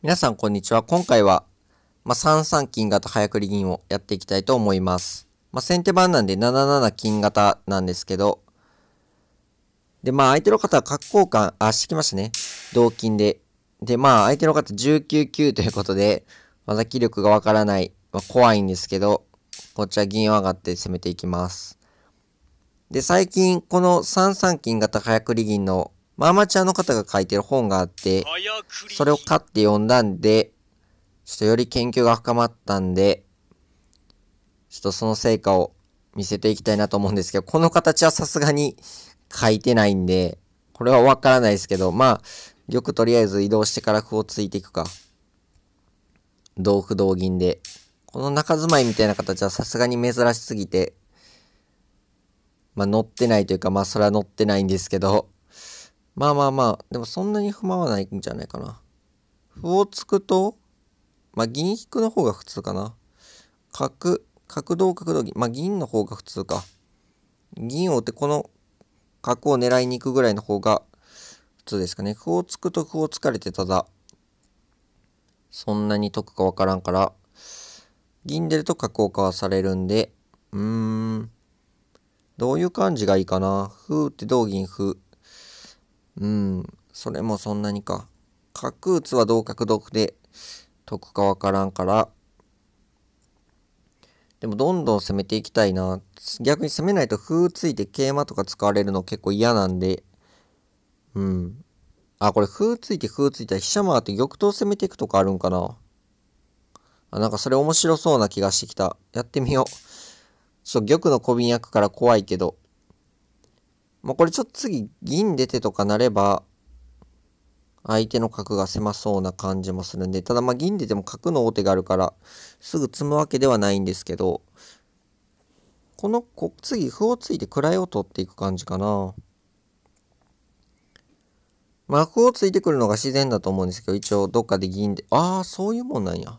皆さんこんにちは。今回は、まあ、3三金型早繰り銀をやっていきたいと思います。まあ、先手番なんで7七金型なんですけど、で、まあ相手の方は角交換、あ、してきましたね。同金で。で、まあ相手の方19九ということで、まだ気力がわからない、まあ、怖いんですけど、こっちは銀を上がって攻めていきます。で、最近この3三金型早繰り銀のまあ、アマチュアの方が書いてる本があって、それを買って読んだんで、ちょっとより研究が深まったんで、ちょっとその成果を見せていきたいなと思うんですけど、この形はさすがに書いてないんで、これはわからないですけど、まあ、玉とりあえず移動してから歩を突いていくか。同歩同銀で。この中住まいみたいな形はさすがに珍しすぎて、まあ乗ってないというか、まあそれは乗ってないんですけど、まあまあまあ、でもそんなに不満はないんじゃないかな。歩を突くと、まあ銀引くの方が普通かな。角、角同角同銀、まあ銀の方が普通か。銀を打ってこの角を狙いに行くぐらいの方が普通ですかね。歩を突くと歩を突かれてただ、そんなに得かわからんから、銀出ると角をかわされるんで、うーん、どういう感じがいいかな。歩打って同銀歩。うん、それもそんなにか。角打つは同角得で解くかわからんから、でもどんどん攻めていきたいな。逆に攻めないと風ついて桂馬とか使われるの結構嫌なんで、うん。あ、これ風ついて風ついたら飛車回って玉頭攻めていくとかあるんかな。あ、なんかそれ面白そうな気がしてきた。やってみよう。ちょっと玉の小瓶役から怖いけど。まあ、これちょっと次銀出てとかなれば、相手の角が狭そうな感じもするんで、ただまあ銀出ても角の王手があるから、すぐ積むわけではないんですけど、このこ次歩を突いて位を取っていく感じかな。まあ歩を突いてくるのが自然だと思うんですけど、一応どっかで銀で、ああ、そういうもんなんや。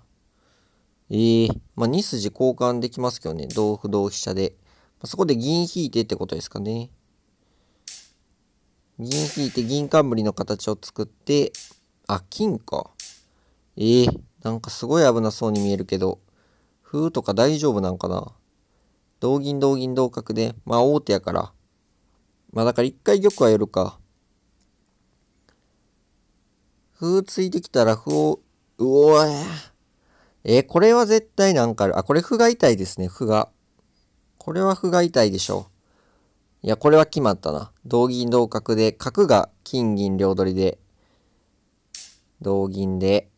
ええー、まあ2筋交換できますけどね、同歩同飛車で。まあ、そこで銀引いてってことですかね。銀引いて銀冠の形を作って、あ、金か。ええー、なんかすごい危なそうに見えるけど、風とか大丈夫なんかな。同銀同銀同角で、まあ王手やから。まあだから一回玉は寄るか。風ついてきたら歩を、うおえ。えー、これは絶対なんかある。あ、これ歩が痛いですね、歩が。これは歩が痛いでしょいや、これは決まったな。同銀同角で、角が金銀両取りで、同銀で、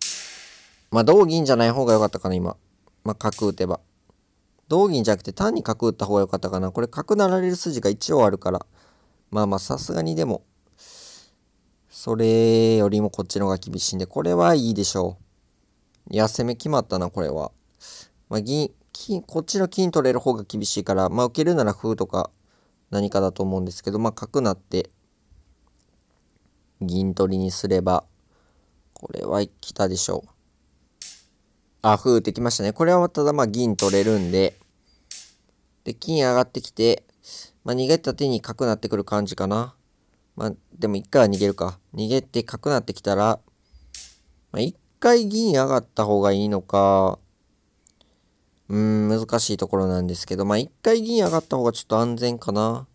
まあ、同銀じゃない方が良かったかな、今。まあ、角打てば。同銀じゃなくて単に角打った方が良かったかな。これ角なられる筋が一応あるから。まあまあ、さすがにでも、それよりもこっちの方が厳しいんで、これはいいでしょう。いや、攻め決まったな、これは。まあ、銀、金、こっちの金取れる方が厳しいから、まあ、受けるなら風とか何かだと思うんですけど、まあ、角なって銀取りにすれば、これは来たでしょう。あ、歩打ってきましたね。これはただまあ銀取れるんで、で、金上がってきて、まあ、逃げた手に角なってくる感じかな。まあ、でも一回は逃げるか。逃げて角なってきたら、まあ、一回銀上がった方がいいのか、うん、難しいところなんですけど、まあ一回銀上がった方がちょっと安全かな。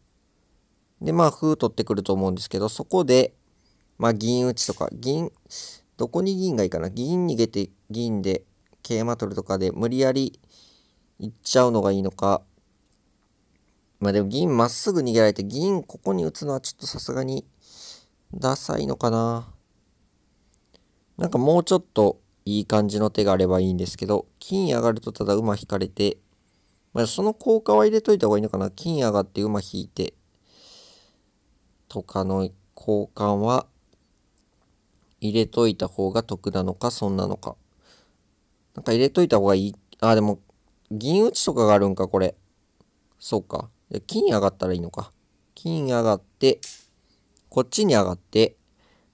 で、まあ歩取ってくると思うんですけど、そこで、まあ銀打ちとか、銀、どこに銀がいいかな銀逃げて銀で桂馬取るとかで無理やり行っちゃうのがいいのか。まあでも銀まっすぐ逃げられて銀ここに打つのはちょっとさすがにダサいのかな。なんかもうちょっといい感じの手があればいいんですけど、金上がるとただ馬引かれて、まあ、その効果は入れといた方がいいのかな。金上がって馬引いて、とかの交換は入れといた方が得なのか、損なのか。なんか入れといた方がいい。あ、でも、銀打ちとかがあるんか、これ。そうか。じゃ金上がったらいいのか。金上がって、こっちに上がって、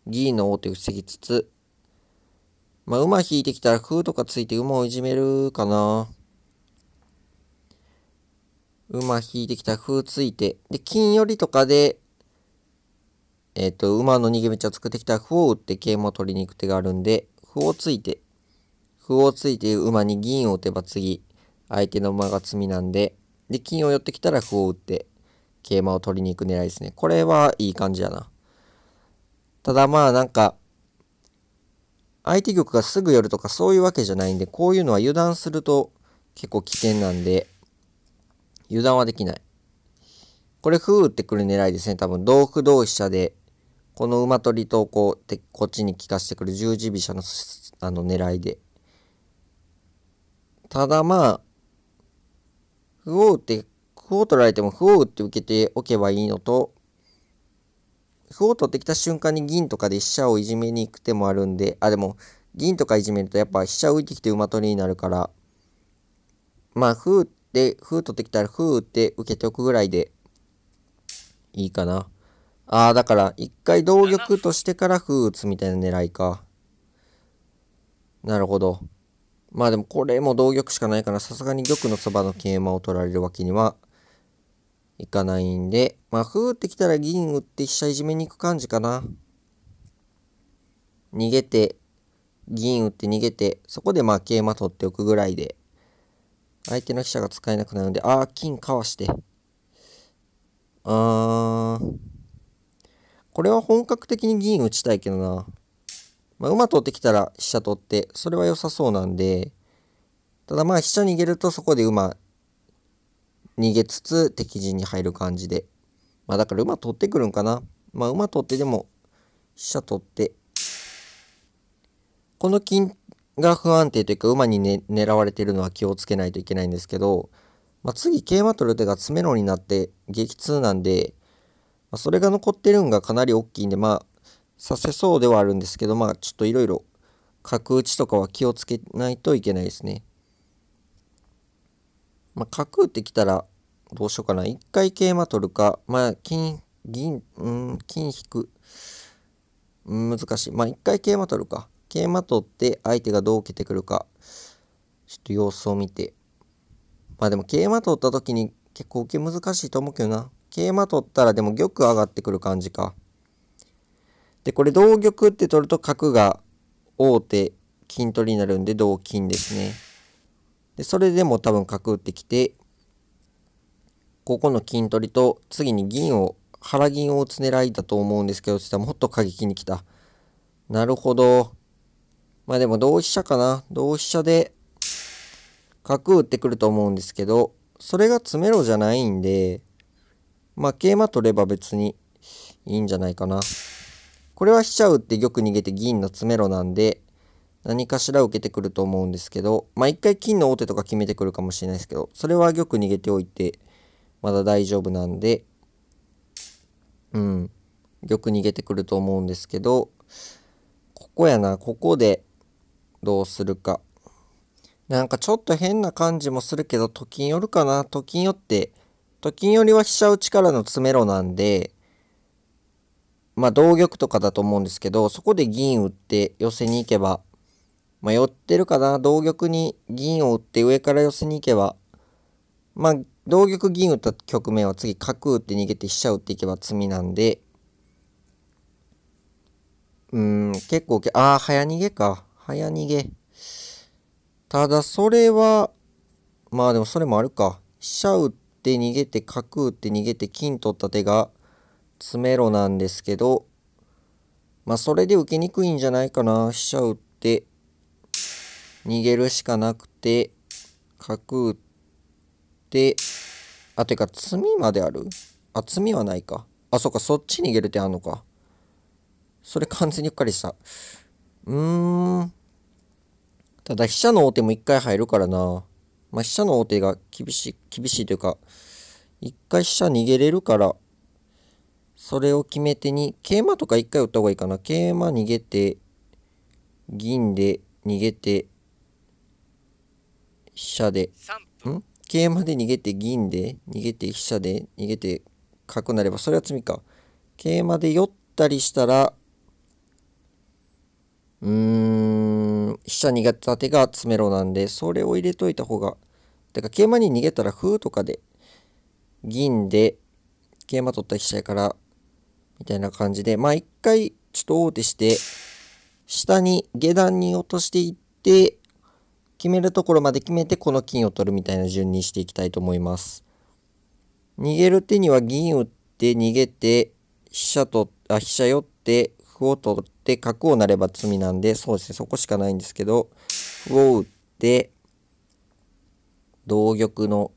銀の王手を防ぎつつ、まあ、馬引いてきたら風とかついて馬をいじめるかな。馬引いてきたら風ついて。で、金寄りとかで、えっ、ー、と、馬の逃げ道を作ってきたら歩を打って桂馬を取りに行く手があるんで、歩をついて。歩をついて馬に銀を打てば次、相手の馬が詰みなんで、で、金を寄ってきたら歩を打って、桂馬を取りに行く狙いですね。これはいい感じだな。ただまあなんか、相手玉がすぐ寄るとかそういうわけじゃないんで、こういうのは油断すると結構危険なんで、油断はできない。これ、歩打ってくる狙いですね。多分、同歩同飛車で、この馬取りとこう、こっちに効かしてくる十字飛車の、あの、狙いで。ただまあ、歩を打って、歩を取られても歩を打って受けておけばいいのと、歩を取ってきた瞬間に銀とかで飛車をいじめに行く手もあるんで、あ、でも、銀とかいじめるとやっぱ飛車浮いてきて馬取りになるから、まあ、歩打って、歩取ってきたら歩打って受けておくぐらいでいいかな。ああ、だから、一回同玉としてから歩打つみたいな狙いか。なるほど。まあでもこれも同玉しかないから、さすがに玉のそばの桂馬を取られるわけには行かないんで、まあ、ふーってきたら銀打って飛車いじめに行く感じかな。逃げて、銀打って逃げて、そこでまあ桂馬取っておくぐらいで、相手の飛車が使えなくなるんで、ああ、金かわして。あー、これは本格的に銀打ちたいけどな。まあ、馬取ってきたら飛車取って、それは良さそうなんで、ただまあ飛車逃げるとそこで馬逃げつつ敵陣に入る感じでまあだから馬取ってくるんかなまあ馬取ってでも飛車取ってこの金が不安定というか馬に、ね、狙われているのは気をつけないといけないんですけど、まあ、次桂馬取る手が詰めろになって激痛なんで、まあ、それが残ってるんがかなり大きいんでまあさせそうではあるんですけどまあちょっといろいろ角打ちとかは気をつけないといけないですね。まあ、角打ってきたら、どうしようかな。一回桂馬取るか、まあ、金、銀、うん、金引く。難しい。まあ、一回桂馬取るか。桂馬取って相手がどう受けてくるか。ちょっと様子を見て。まあでも桂馬取った時に結構受け難しいと思うけどな。桂馬取ったらでも玉上がってくる感じか。で、これ同玉って取ると角が王手金取りになるんで同金ですね。でそれでも多分角打ってきてここの金取りと次に銀を腹銀を打つ狙いだと思うんですけどしたらもっと過激に来たなるほどまあでも同飛車かな同飛車で角打ってくると思うんですけどそれが詰めろじゃないんでまあ桂馬取れば別にいいんじゃないかなこれは飛車打って玉逃げて銀の詰めろなんで何かしら受けてくると思うんですけど、まあ一回金の王手とか決めてくるかもしれないですけど、それは玉逃げておいて、まだ大丈夫なんで、うん、玉逃げてくると思うんですけど、ここやな、ここでどうするか。なんかちょっと変な感じもするけど、と金寄るかなと金寄って、と金寄りは飛車打ちからの詰めろなんで、まあ同玉とかだと思うんですけど、そこで銀打って寄せに行けば迷ってるかな同玉に銀を打って上から寄せに行けばまあ同玉銀打った局面は次角打って逃げて飛車打っていけば詰みなんでうん結構ああ早逃げか早逃げただそれはまあでもそれもあるか飛車打って逃げて角打って逃げて金取った手が詰めろなんですけどまあそれで受けにくいんじゃないかな飛車打って逃げるしかなくて角打ってあてか詰みまであるあ詰みはないかあそっかそっち逃げる手あんのかそれ完全にうっかりしたうーんただ飛車の王手も一回入るからなまあ飛車の王手が厳しい厳しいというか一回飛車逃げれるからそれを決め手に桂馬とか一回打った方がいいかな桂馬逃げて銀で逃げて飛車で、ん桂馬で逃げて銀で、逃げて飛車で、逃げて角なれば、それは詰みか。桂馬で寄ったりしたら、うーん、飛車逃げた手が詰めろなんで、それを入れといた方が、だから桂馬に逃げたら歩とかで、銀で、桂馬取った飛車やから、みたいな感じで、まあ一回、ちょっと王手して、下に下段に落としていって、決めるところまで決めてこの金を取るみたいな順にしていきたいと思います。逃げる手には銀打って逃げて、飛車と、あ、飛車寄って、歩を取って角を成れば罪なんで、そうですね、そこしかないんですけど、歩を打って、同玉の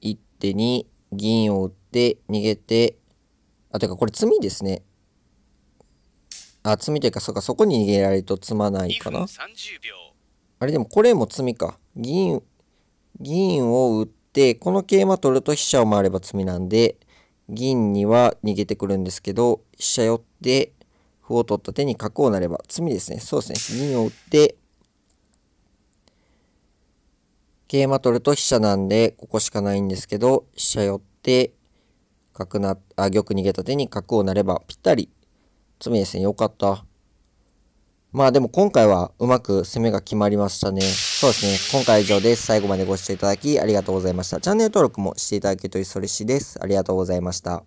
一手に銀を打って逃げて、あ、てかこれ罪ですね。あ、罪というか、そうか、そこに逃げられると詰まないかな。あれでもこれも詰みか。銀、銀を打って、この桂馬取ると飛車を回れば詰みなんで、銀には逃げてくるんですけど、飛車寄って、歩を取った手に角をなれば詰みですね。そうですね。銀を打って、桂馬取ると飛車なんで、ここしかないんですけど、飛車寄って、角な、あ、玉逃げた手に角をなればぴったり。詰みですね。よかった。まあでも今回はうまく攻めが決まりましたね。そうですね。今回は以上です。最後までご視聴いただきありがとうございました。チャンネル登録もしていただけると嬉しいです。ありがとうございました。